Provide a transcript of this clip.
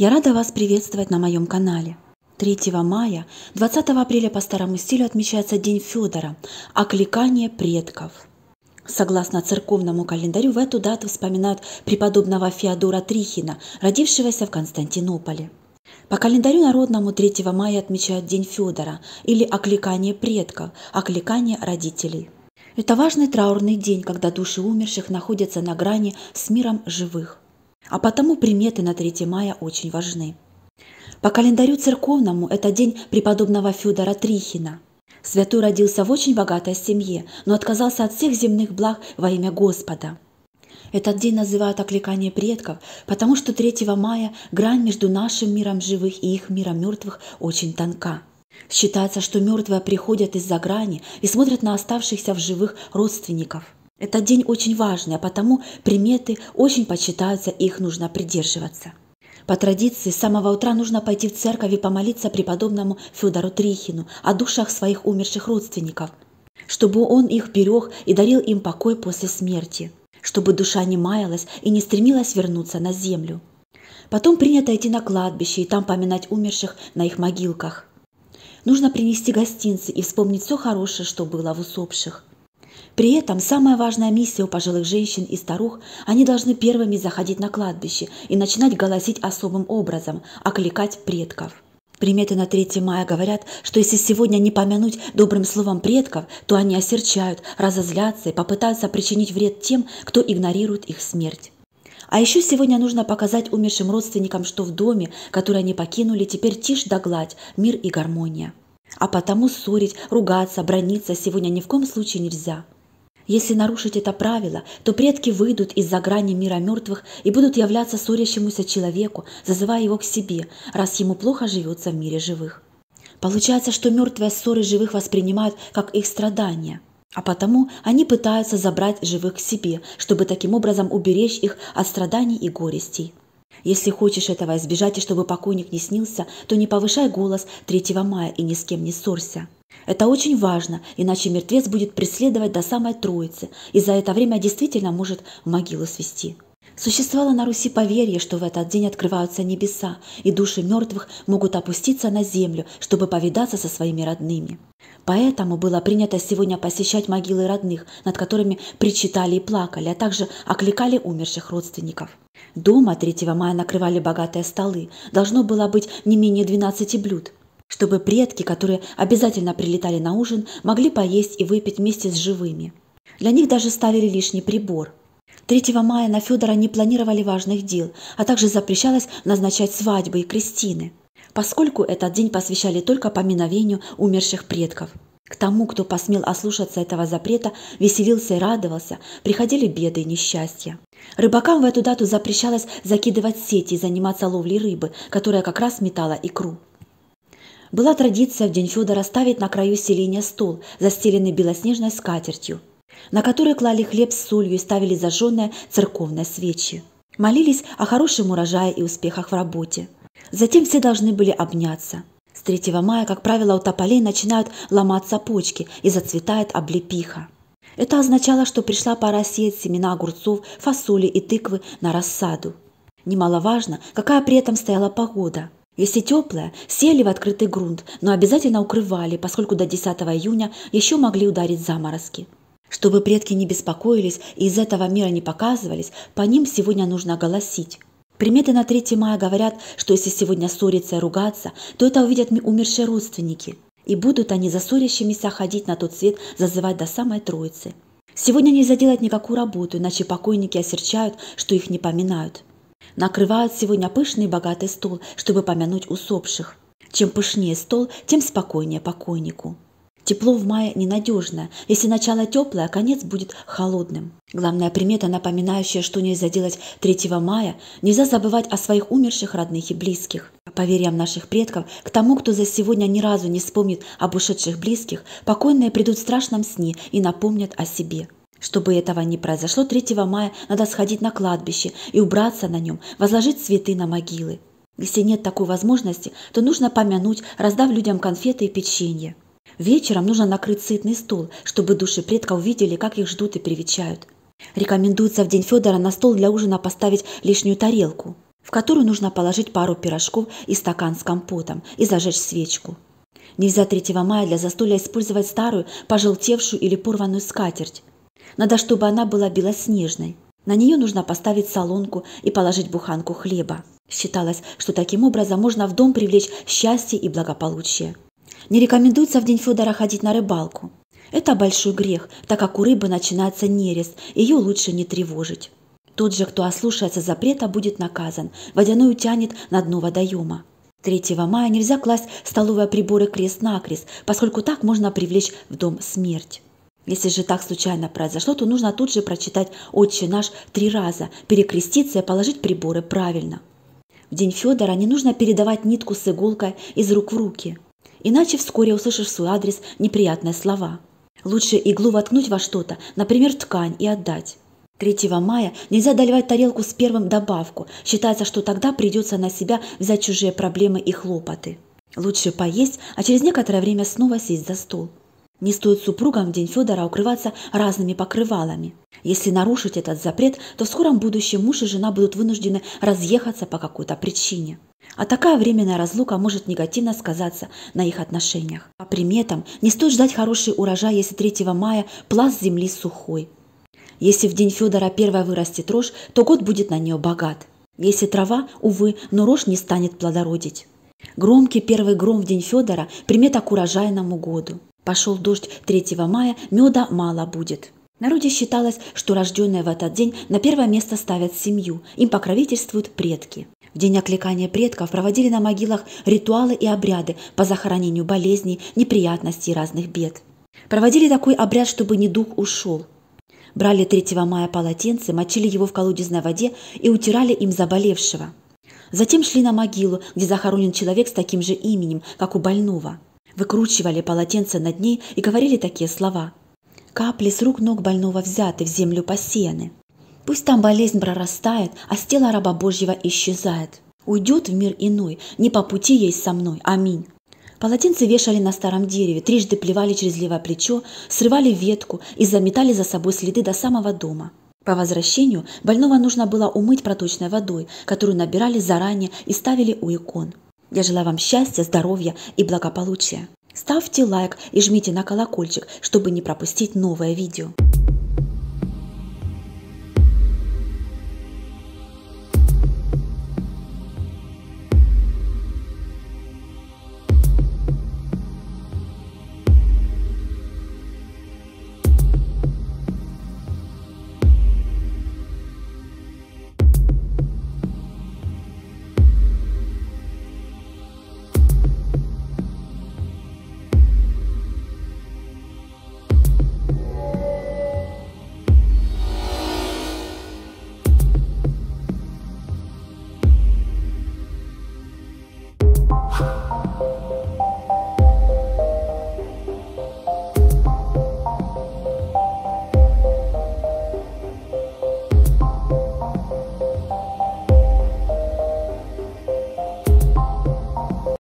Я рада вас приветствовать на моем канале. 3 мая, 20 апреля по старому стилю отмечается День Федора, окликание предков. Согласно церковному календарю, в эту дату вспоминают преподобного Феодора Трихина, родившегося в Константинополе. По календарю народному 3 мая отмечают День Федора или окликание предков, окликание родителей. Это важный траурный день, когда души умерших находятся на грани с миром живых. А потому приметы на 3 мая очень важны. По календарю церковному это день преподобного Федора Трихина. Святой родился в очень богатой семье, но отказался от всех земных благ во имя Господа. Этот день называют окликание предков, потому что 3 мая грань между нашим миром живых и их миром мертвых очень тонка. Считается, что мертвые приходят из-за грани и смотрят на оставшихся в живых родственников – этот день очень важный, а потому приметы очень почитаются, их нужно придерживаться. По традиции, с самого утра нужно пойти в церковь и помолиться преподобному Федору Трихину о душах своих умерших родственников, чтобы он их берег и дарил им покой после смерти, чтобы душа не маялась и не стремилась вернуться на землю. Потом принято идти на кладбище и там поминать умерших на их могилках. Нужно принести гостинцы и вспомнить все хорошее, что было в усопших – при этом самая важная миссия у пожилых женщин и старух – они должны первыми заходить на кладбище и начинать голосить особым образом, окликать предков. Приметы на 3 мая говорят, что если сегодня не помянуть добрым словом предков, то они осерчают, разозлятся и попытаются причинить вред тем, кто игнорирует их смерть. А еще сегодня нужно показать умершим родственникам, что в доме, который они покинули, теперь тишь да гладь, мир и гармония. А потому ссорить, ругаться, брониться сегодня ни в коем случае нельзя – если нарушить это правило, то предки выйдут из-за грани мира мертвых и будут являться ссорящемуся человеку, зазывая его к себе, раз ему плохо живется в мире живых. Получается, что мертвые ссоры живых воспринимают как их страдания, а потому они пытаются забрать живых к себе, чтобы таким образом уберечь их от страданий и горестей. Если хочешь этого избежать, и чтобы покойник не снился, то не повышай голос 3 мая и ни с кем не ссорься. Это очень важно, иначе мертвец будет преследовать до самой Троицы, и за это время действительно может в могилу свести. Существовало на Руси поверье, что в этот день открываются небеса, и души мертвых могут опуститься на землю, чтобы повидаться со своими родными. Поэтому было принято сегодня посещать могилы родных, над которыми причитали и плакали, а также окликали умерших родственников. Дома 3 мая накрывали богатые столы. Должно было быть не менее 12 блюд чтобы предки, которые обязательно прилетали на ужин, могли поесть и выпить вместе с живыми. Для них даже ставили лишний прибор. 3 мая на Федора не планировали важных дел, а также запрещалось назначать свадьбы и крестины поскольку этот день посвящали только поминовению умерших предков. К тому, кто посмел ослушаться этого запрета, веселился и радовался, приходили беды и несчастья. Рыбакам в эту дату запрещалось закидывать сети и заниматься ловлей рыбы, которая как раз метала икру. Была традиция в день Федора ставить на краю селения стол, застеленный белоснежной скатертью, на который клали хлеб с солью и ставили зажженные церковные свечи. Молились о хорошем урожае и успехах в работе – Затем все должны были обняться. С 3 мая, как правило, у тополей начинают ломаться почки и зацветает облепиха. Это означало, что пришла пора сеять семена огурцов, фасоли и тыквы на рассаду. Немаловажно, какая при этом стояла погода. Если теплая, сели в открытый грунт, но обязательно укрывали, поскольку до 10 июня еще могли ударить заморозки. Чтобы предки не беспокоились и из этого мира не показывались, по ним сегодня нужно голосить. Приметы на 3 мая говорят, что если сегодня ссориться и ругаться, то это увидят умершие родственники, и будут они за ссорящимися ходить на тот свет, зазывать до самой Троицы. Сегодня нельзя делать никакую работу, иначе покойники осерчают, что их не поминают. Накрывают сегодня пышный и богатый стол, чтобы помянуть усопших. Чем пышнее стол, тем спокойнее покойнику. Тепло в мае ненадежно. Если начало теплое, а конец будет холодным. Главная примета, напоминающая, что нельзя делать 3 мая, нельзя забывать о своих умерших родных и близких. По вериям наших предков, к тому, кто за сегодня ни разу не вспомнит об ушедших близких, покойные придут в страшном сне и напомнят о себе. Чтобы этого не произошло, 3 мая надо сходить на кладбище и убраться на нем, возложить цветы на могилы. Если нет такой возможности, то нужно помянуть, раздав людям конфеты и печенье. Вечером нужно накрыть сытный стол, чтобы души предка увидели, как их ждут и привечают. Рекомендуется в день Федора на стол для ужина поставить лишнюю тарелку, в которую нужно положить пару пирожков и стакан с компотом и зажечь свечку. Нельзя 3 мая для застолья использовать старую, пожелтевшую или порванную скатерть. Надо, чтобы она была белоснежной. На нее нужно поставить солонку и положить буханку хлеба. Считалось, что таким образом можно в дом привлечь счастье и благополучие. Не рекомендуется в день Федора ходить на рыбалку. Это большой грех, так как у рыбы начинается нерест, ее лучше не тревожить. Тот же, кто ослушается запрета, будет наказан. водяную тянет на дно водоема. 3 мая нельзя класть столовые приборы крест-накрест, поскольку так можно привлечь в дом смерть. Если же так случайно произошло, то нужно тут же прочитать «Отче наш» три раза, перекреститься и положить приборы правильно. В день Федора не нужно передавать нитку с иголкой из рук в руки – иначе вскоре услышишь в свой адрес неприятные слова. Лучше иглу воткнуть во что-то, например, ткань, и отдать. 3 мая нельзя доливать тарелку с первым добавку. Считается, что тогда придется на себя взять чужие проблемы и хлопоты. Лучше поесть, а через некоторое время снова сесть за стол. Не стоит супругам в день Федора укрываться разными покрывалами. Если нарушить этот запрет, то в скором будущем муж и жена будут вынуждены разъехаться по какой-то причине. А такая временная разлука может негативно сказаться на их отношениях. По а приметам, не стоит ждать хороший урожай, если 3 мая пласт земли сухой. Если в день Федора первая вырастет рожь, то год будет на нее богат. Если трава, увы, но рожь не станет плодородить. Громкий первый гром в день Федора – примета к урожайному году – пошел дождь 3 мая, меда мало будет. народе считалось, что рожденные в этот день на первое место ставят семью, им покровительствуют предки. В день окликания предков проводили на могилах ритуалы и обряды по захоронению болезней, неприятностей и разных бед. Проводили такой обряд, чтобы недуг ушел. Брали 3 мая полотенце, мочили его в колодезной воде и утирали им заболевшего. Затем шли на могилу, где захоронен человек с таким же именем, как у больного – Выкручивали полотенце над ней и говорили такие слова. Капли с рук ног больного взяты, в землю посеяны. Пусть там болезнь прорастает, а с тела раба Божьего исчезает. Уйдет в мир иной, не по пути ей со мной. Аминь. Полотенце вешали на старом дереве, трижды плевали через левое плечо, срывали ветку и заметали за собой следы до самого дома. По возвращению больного нужно было умыть проточной водой, которую набирали заранее и ставили у икон. Я желаю вам счастья, здоровья и благополучия. Ставьте лайк и жмите на колокольчик, чтобы не пропустить новое видео.